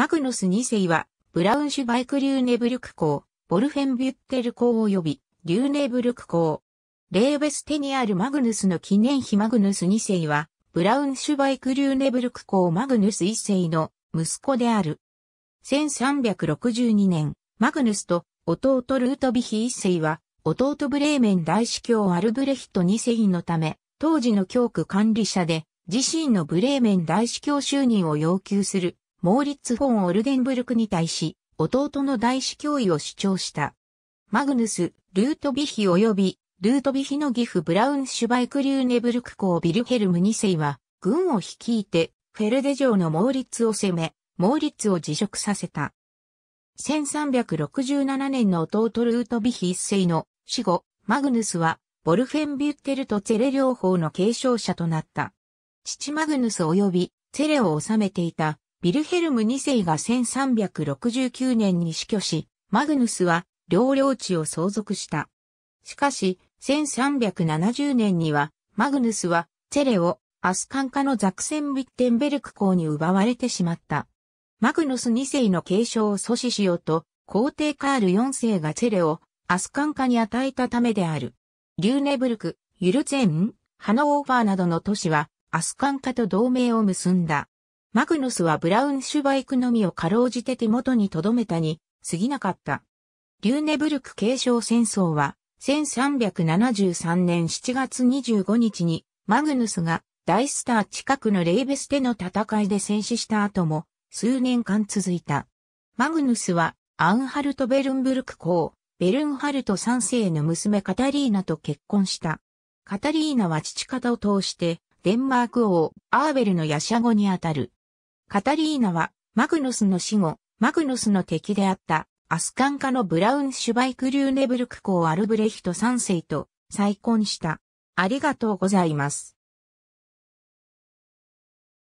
マグヌス2世は、ブラウンシュバイク・リューネブルク校、ボルフェンビュッテル校及び、リューネブルク校。レーベステにあるマグヌスの記念碑マグヌス2世は、ブラウンシュバイク・リューネブルク校マグヌス1世の息子である。1362年、マグヌスと弟ルートビヒ1世は、弟ブレーメン大司教アルブレヒト2世のため、当時の教区管理者で、自身のブレーメン大司教就任を要求するモーリッツ・フォン・オルデンブルクに対し、弟の大司教位を主張した。マグヌス、ルートビヒ及び、ルートビヒの義父ブラウン・シュバイク・リューネブルク公ビルヘルム2世は、軍を率いて、フェルデ城のモーリッツを攻め、モーリッツを辞職させた。1367年の弟ルートビヒ一世の死後、マグヌスは、ボルフェンビュッテルとツェレ両方の継承者となった。父マグヌス及び、ツェレを治めていたビルヘルム2世が1369年に死去し、マグヌスは両領地を相続した。しかし、1370年には、マグヌスは、チェレを、アスカンカのザクセン・ビッテンベルク公に奪われてしまった。マグヌス2世の継承を阻止しようと、皇帝カール4世がチェレを、アスカンカに与えたためである。リューネブルク、ユルゼン、ハノーファーなどの都市は、アスカンカと同盟を結んだ。マグヌスはブラウンシュバイクのみをかろうじて手元に留めたに過ぎなかった。リューネブルク継承戦争は1373年7月25日にマグヌスが大スター近くのレイベスでの戦いで戦死した後も数年間続いた。マグヌスはアンハルト・ベルンブルク公、ベルンハルト3世の娘カタリーナと結婚した。カタリーナは父方を通してデンマーク王アーベルのヤシャゴにあたるカタリーナは、マグヌスの死後、マグヌスの敵であった、アスカンカのブラウン・シュバイク・リューネブルク公アルブレヒト3世と再婚した。ありがとうございます。